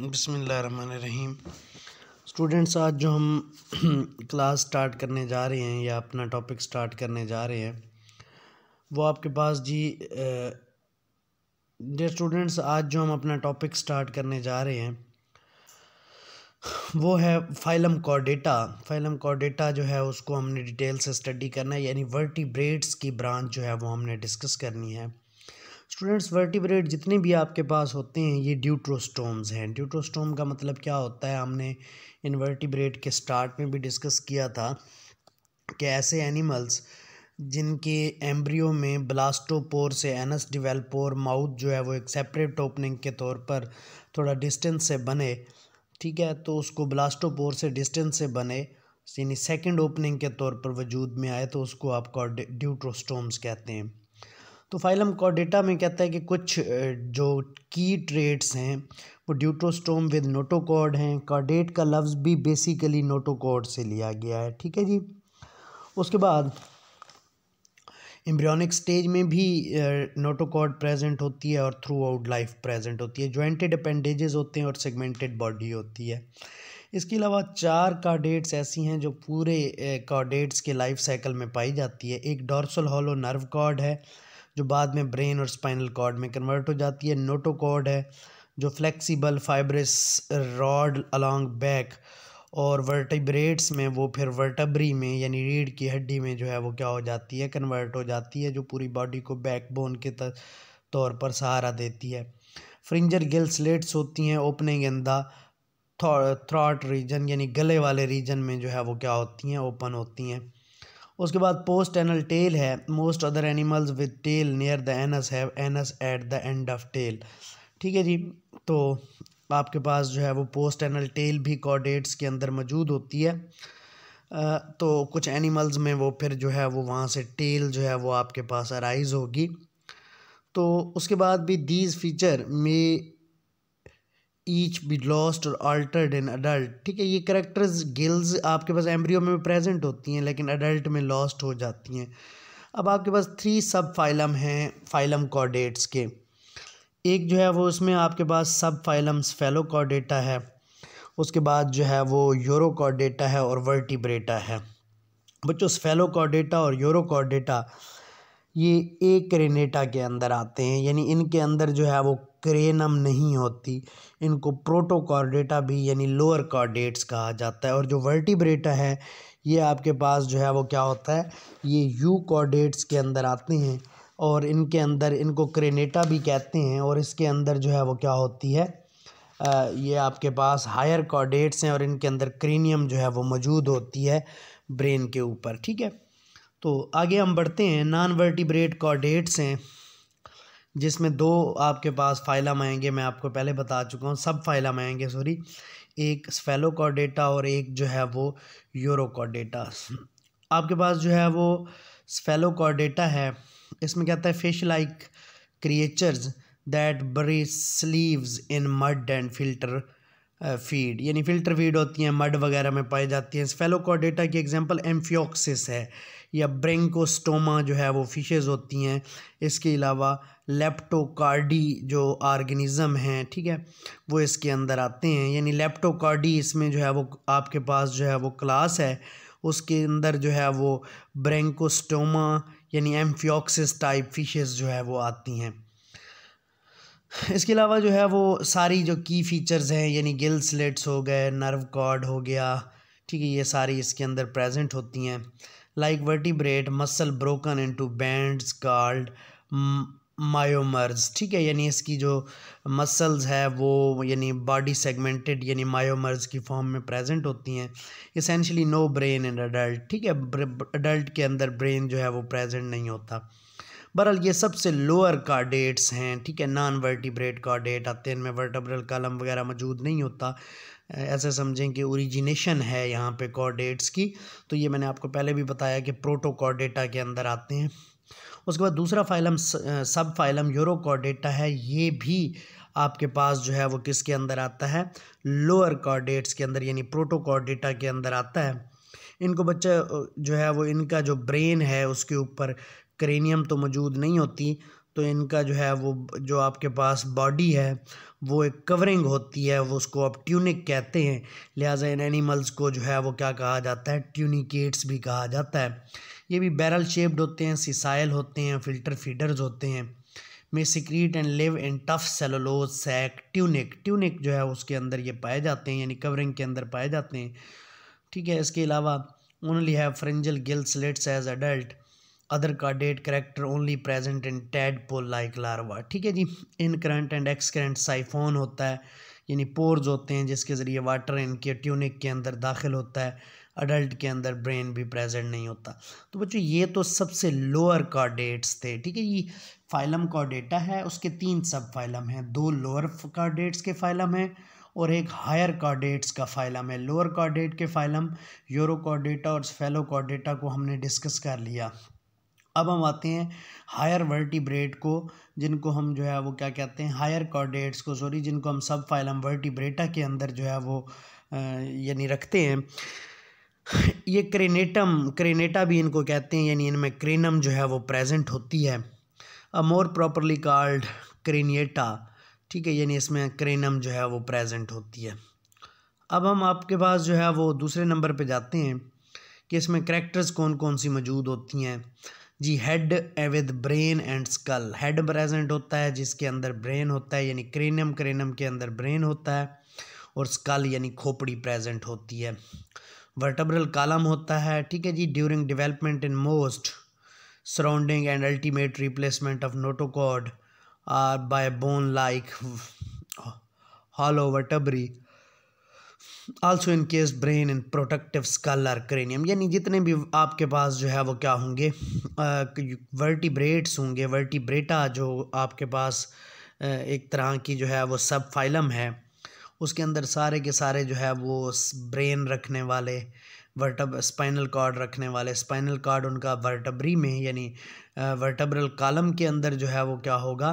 बसमीम स्टूडेंट्स आज जो हम क्लास स्टार्ट करने जा रहे हैं या अपना टॉपिक स्टार्ट करने जा रहे हैं वो आपके पास जी डे स्टूडेंट्स आज जो हम अपना टॉपिक स्टार्ट करने जा रहे हैं वो है फाइलम कॉर्डेटा फाइलम कॉर्डेटा जो है उसको हमने डिटेल से स्टडी करना है यानी वर्टिब्रेट्स की ब्रांच जो है वो हमने डिस्कस करनी है स्टूडेंट्स वर्टिब्रेट जितने भी आपके पास होते हैं ये ड्यूट्रोस्टोम्स हैं ड्यूट्रोस्टोम का मतलब क्या होता है हमने इन वर्टिब्रेट के स्टार्ट में भी डिस्कस किया था कि ऐसे एनिमल्स जिनके एम्ब्रियो में ब्लास्टोपोर से एनस डिवेलपोर माउथ जो है वो एक सेपरेट ओपनिंग के तौर पर थोड़ा डिस्टेंस से बने ठीक है तो उसको ब्लास्टोपोर से डिस्टेंस से बने यानी सेकंड ओपनिंग के तौर पर वजूद में आए तो उसको आपका ड्यूट्रोस्टोम्स कहते हैं तो फाइलम कॉडेटा में कहता है कि कुछ जो की ट्रेड्स हैं वो ड्यूट्रोस्टोम विद नोटोकॉड हैं कॉडेट का लफ्ज़ भी बेसिकली नोटोकॉड से लिया गया है ठीक है जी उसके बाद एम्ब्रियोनिक स्टेज में भी नोटोकॉड प्रेजेंट होती है और थ्रू आउट लाइफ प्रेजेंट होती है जॉइंटेड अपेंडेजेज होते हैं और सेगमेंटेड बॉडी होती है इसके अलावा चार कार्डेट्स ऐसी हैं जो पूरे कार्डेट्स के लाइफ साइकिल में पाई जाती है एक डॉर्सल हॉलो नर्व कॉर्ड है जो बाद में ब्रेन और स्पाइनल कॉर्ड में कन्वर्ट हो जाती है नोटोकॉर्ड है जो flexible fibrous rod along back और वर्टिब्रेट्स में वो फिर वर्टबरी में यानी रीढ़ की हड्डी में जो है वो क्या हो जाती है कन्वर्ट हो जाती है जो पूरी बॉडी को बैकबोन के तौर पर सहारा देती है फ्रिंजर गिल स्लेट्स होती हैं ओपनिंग इन थ्रॉट रीजन यानी गले वाले रीजन में जो है वो क्या होती हैं ओपन होती हैं उसके बाद पोस्ट एनल टेल है most other animals with tail near the anus have anus at the end of tail ठीक है जी तो आपके पास जो है वो पोस्ट एनल टेल भी कॉडेट्स के अंदर मौजूद होती है तो कुछ एनिमल्स में वो फिर जो है वो वहाँ से टेल जो है वो आपके पास अराइज होगी तो उसके बाद भी दीज फीचर में ईच बी लॉस्ट और अल्टर्ड इन अडल्ट ठीक है ये करेक्टर्स गिल्स आपके पास एम्ब्रियो में प्रेजेंट होती हैं लेकिन अडल्ट में लॉस्ट हो जाती हैं अब आपके पास थ्री सब फाइलम हैं फाइलम कॉर्डेट्स के एक जो है वो उसमें आपके पास सब फाइलम्स फेलोकॉर्डेटा है उसके बाद जो है वो यूरोकॉर्डेटा है और वर्टिब्रेटा है बच्चों फेलोकॉर्डेटा और यूरोकॉर्डेटा ये ए क्रेनेटा के अंदर आते हैं यानी इनके अंदर जो है वो क्रेनम नहीं होती इनको प्रोटोकॉर्डेटा भी यानी लोअर कॉर्डेट्स कहा जाता है और जो वर्टिब्रेटा है ये आपके पास जो है वो क्या होता है ये यू कॉर्डेट्स के अंदर आते हैं और इनके अंदर इनको क्रेनेटा भी कहते हैं और इसके अंदर जो है वो क्या होती है आ, ये आपके पास हायर कॉर्डेट्स हैं और इनके अंदर क्रेनियम जो है वो मौजूद होती है ब्रेन के ऊपर ठीक है तो आगे हम बढ़ते हैं नॉन वर्टिब्रेट कॉर्डेट्स हैं जिसमें दो आपके पास फाइलम आएंगे मैं आपको पहले बता चुका हूँ सब फाइलम आएंगे सॉरी एक स्फेलो कॉडेटा और एक जो है वो यूरोकॉर्डेटा आपके पास जो है वो स्फेलोकॉर्डेटा है इसमें कहता है fish like creatures that bury sleeves in mud and filter feed यानी फिल्टर फीड होती हैं मड वगैरह में पाई जाती हैं स्फेलोकॉडेटा की एग्जांपल एम्फियोक्सिस है या ब्रेंकोस्टोमा जो है वो फिशेज़ होती हैं इसके अलावा लेप्टोकार्डी जो ऑर्गेनिज़म हैं ठीक है वो इसके अंदर आते हैं यानी लेप्टोकार्डी इसमें जो है वो आपके पास जो है वो क्लास है उसके अंदर जो है वो ब्रेंकोस्टोमा यानी एम्फियोक्सिस टाइप फिशेज़ जो है वो आती हैं इसके अलावा जो है वो सारी जो की फ़ीचर्स हैं यानी गिल स्लेट्स हो गए नर्व कॉर्ड हो गया ठीक है ये सारी इसके अंदर प्रेजेंट होती हैं like vertebrate muscle broken into bands called myomeres ठीक है यानी इसकी जो मसल्स है वो यानी बॉडी सेगमेंटेड यानी मायोमर्स की फॉर्म में प्रेजेंट होती हैं essentially no brain in adult ठीक है अडल्ट के अंदर ब्रेन जो है वो प्रेजेंट नहीं होता बहरहाल ये सबसे लोअर कार्डेट्स हैं ठीक है नॉन वर्टिब्रेट कार्डेट आते हैं इनमें वर्टब्रल कलम वगैरह मौजूद नहीं होता ऐसे समझें कि ओरिजिनेशन है यहाँ पे कॉर्डेट्स की तो ये मैंने आपको पहले भी बताया कि प्रोटोकॉर्डेटा के अंदर आते हैं उसके बाद दूसरा फाइलम सब फाइलम यूरोकॉर्डेटा है ये भी आपके पास जो है वो किसके अंदर आता है लोअर कॉर्डेट्स के अंदर यानी प्रोटोकॉर्डेटा के अंदर आता है इनको बच्चा जो है वो इनका जो ब्रेन है उसके ऊपर क्रेनियम तो मौजूद नहीं होती तो इनका जो है वो जो आपके पास बॉडी है वो एक कवरिंग होती है वो उसको आप ट्यूनिक कहते हैं लिहाजा इन एनिमल्स को जो है वो क्या कहा जाता है ट्यूनिकेट्स भी कहा जाता है ये भी बैरल शेप्ड होते हैं सिसाइल होते हैं फिल्टर फीडर्स होते हैं में secrete and live in tough cellulose sac tunic tunic जो है उसके अंदर ये पाए जाते हैं यानी कवरिंग के अंदर पाए जाते हैं ठीक है इसके अलावा only have pharyngeal gill slits as adult other का डेट character only present in tadpole like larva ठीक है जी incurrent and excurrent siphon होता है यानी पोर्स होते हैं जिसके ज़रिए वाटर इनके ट्यूनिक के अंदर दाखिल होता है अडल्ट के अंदर ब्रेन भी प्रेजेंट नहीं होता तो बच्चों ये तो सबसे लोअर कॉर्डेट्स थे ठीक है ये फाइलम का डेटा है उसके तीन सब फाइलम हैं दो लोअर कॉर्डेट्स के फाइलम हैं और एक हायर कॉर्डेट्स का फाइलम है लोअर कॉर्डेट के फाइलम यूरो कॉर्डेटा और फेलो कॉर्डेटा को हमने डिस्कस कर लिया अब हम आते हैं हायर वर्टिब्रेट को जिनको हम जो है वो क्या कहते हैं हायर कॉर्डेट्स को सॉरी जिनको हम सब फाइलम वर्टिब्रेटा के अंदर जो है वो यानी रखते हैं ये क्रेनेटम क्रेनेटा भी इनको कहते हैं यानी इनमें क्रेनम जो है वो प्रेजेंट होती है uh more properly called craniata ठीक है यानी इसमें क्रेनम जो है वो प्रेजेंट होती है अब हम आपके पास जो है वो दूसरे नंबर पे जाते हैं कि इसमें करेक्टर्स कौन कौन सी मौजूद होती हैं जी head with brain and skull head present होता है जिसके अंदर ब्रेन होता है यानी क्रेनियम क्रेनियम के अंदर ब्रेन होता है और स्कल यानी खोपड़ी प्रेजेंट होती है वर्टब्रल कालम होता है ठीक है जी during development in most surrounding and ultimate replacement of notochord or by bone like hollow vertebrae also encase brain in protective skull or cranium यानी जितने भी आपके पास जो है वो क्या होंगे वर्टिब्रेट्स होंगे वर्टिब्रेटा जो आपके पास एक तरह की जो है वो सब फाइलम है उसके अंदर सारे के सारे जो है वो ब्रेन रखने वाले वर्टब स्पाइनल कार्ड रखने वाले स्पाइनल कार्ड उनका वर्टबरी में यानी वर्टब्रल कॉलम के अंदर जो है वो क्या होगा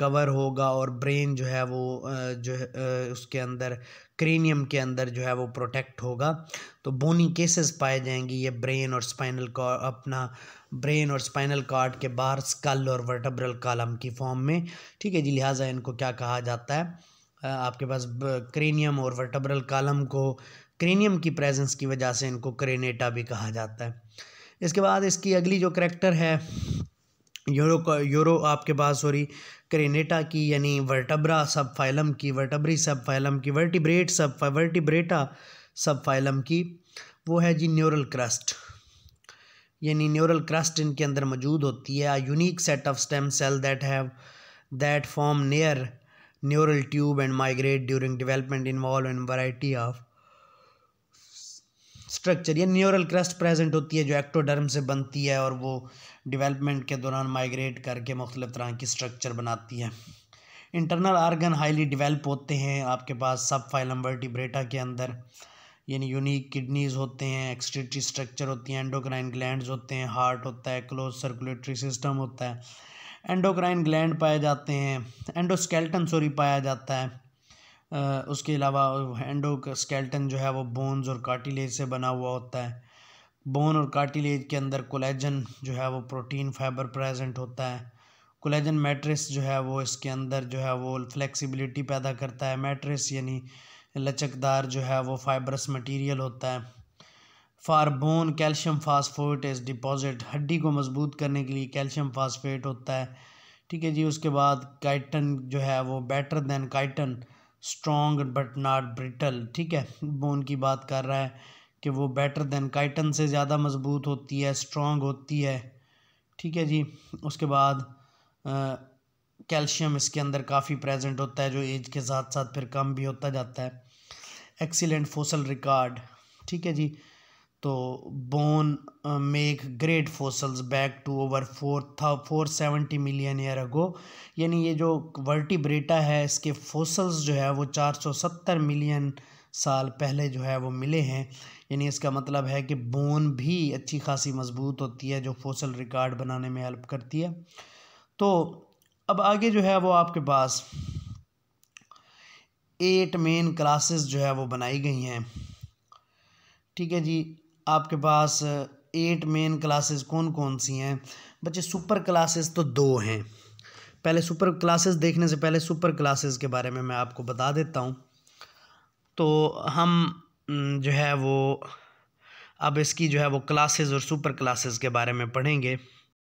कवर होगा और ब्रेन जो है वो जो है उसके अंदर क्रेनियम के अंदर जो है वो प्रोटेक्ट होगा तो बोनी केसेस पाए जाएंगी ये ब्रेन और स्पाइनल अपना ब्रेन और स्पाइनल कार्ड के बाहर स्कल और वर्टब्रल कॉलम की फॉर्म में ठीक है जी लिहाजा इनको क्या कहा जाता है आपके पास क्रेनियम और वर्टब्रल कॉलम को क्रेनियम की प्रेजेंस की वजह से इनको क्रेनेटा भी कहा जाता है इसके बाद इसकी अगली जो करेक्टर है यूरो का यूरो आपके पास सॉरी क्रेनेटा की यानी वर्टब्रा सब फाइलम की वर्टब्री सब फाइलम की वर्टिब्रेट सब वर्टिब्रेटा सब फाइलम की वो है जी न्यूरल क्रस्ट यानी न्यूरल क्रस्ट इनके अंदर मौजूद होती है unique set of stem cell that have that form near neural tube and migrate during development involve in variety of structure या न्यूरल क्रस्ट प्रेजेंट होती है जो एक्टोडर्म से बनती है और वो डेवलपमेंट के दौरान माइग्रेट करके मुख्तलिफ तरह की स्ट्रक्चर बनाती है इंटरनल आर्गन हाईली डिवेल्प होते हैं आपके पास सब फाइलम वर्टिब्रेटा के अंदर यानी यूनिक किडनीज़ होते हैं एक्सट्रीटरी स्ट्रक्चर होती हैं एंडोक्राइन ग्लैंड होते हैं हार्ट होता है क्लोज सर्कुलेटरी सिस्टम होता है एंडोक्राइन ग्लैंड पाए जाते हैं एंडोस्केल्टन सॉरी पाया जाता है उसके अलावा हैंडो का स्केल्टन जो है वो बोन्स और कार्टिलेज से बना हुआ होता है बोन और कार्टिलेज के अंदर कोलेजन जो है वो प्रोटीन फाइबर प्रेजेंट होता है कोलेजन मैट्रिक्स जो है वो इसके अंदर जो है वो फ्लेक्सिबिलिटी पैदा करता है मैट्रिक्स यानी लचकदार जो है वो फाइबरस मटेरियल होता है फार बोन कैल्शियम फास्फोट इस डिपॉजिट हड्डी को मजबूत करने के लिए कैल्शियम फास्फेट होता है ठीक है जी उसके बाद काइटन जो है वो better than chitin strong but not brittle ठीक है बोन की बात कर रहा है कि वो बेटर देन काइटन से ज़्यादा मज़बूत होती है स्ट्रॉन्ग होती है ठीक है जी उसके बाद कैल्शियम इसके अंदर काफ़ी प्रेजेंट होता है जो एज के साथ साथ फिर कम भी होता जाता है एक्सीलेंट फोसल रिकॉर्ड ठीक है जी तो bone make great fossils back to over four था four seventy million year ago यानी ये जो वर्टिब्रेटा है इसके फोसल्स जो है वो चार सौ सत्तर मिलियन साल पहले जो है वो मिले हैं यानी इसका मतलब है कि बोन भी अच्छी खासी मजबूत होती है जो फोसल रिकॉर्ड बनाने में हेल्प करती है तो अब आगे जो है वो आपके पास एट मेन क्लासेस जो है वो बनाई गई हैं ठीक है जी आपके पास एट मेन क्लासेस कौन कौन सी हैं बच्चे सुपर क्लासेस तो दो हैं पहले सुपर क्लासेस देखने से पहले सुपर क्लासेस के बारे में मैं आपको बता देता हूँ तो हम जो है वो अब इसकी जो है वो क्लासेस और सुपर क्लासेस के बारे में पढ़ेंगे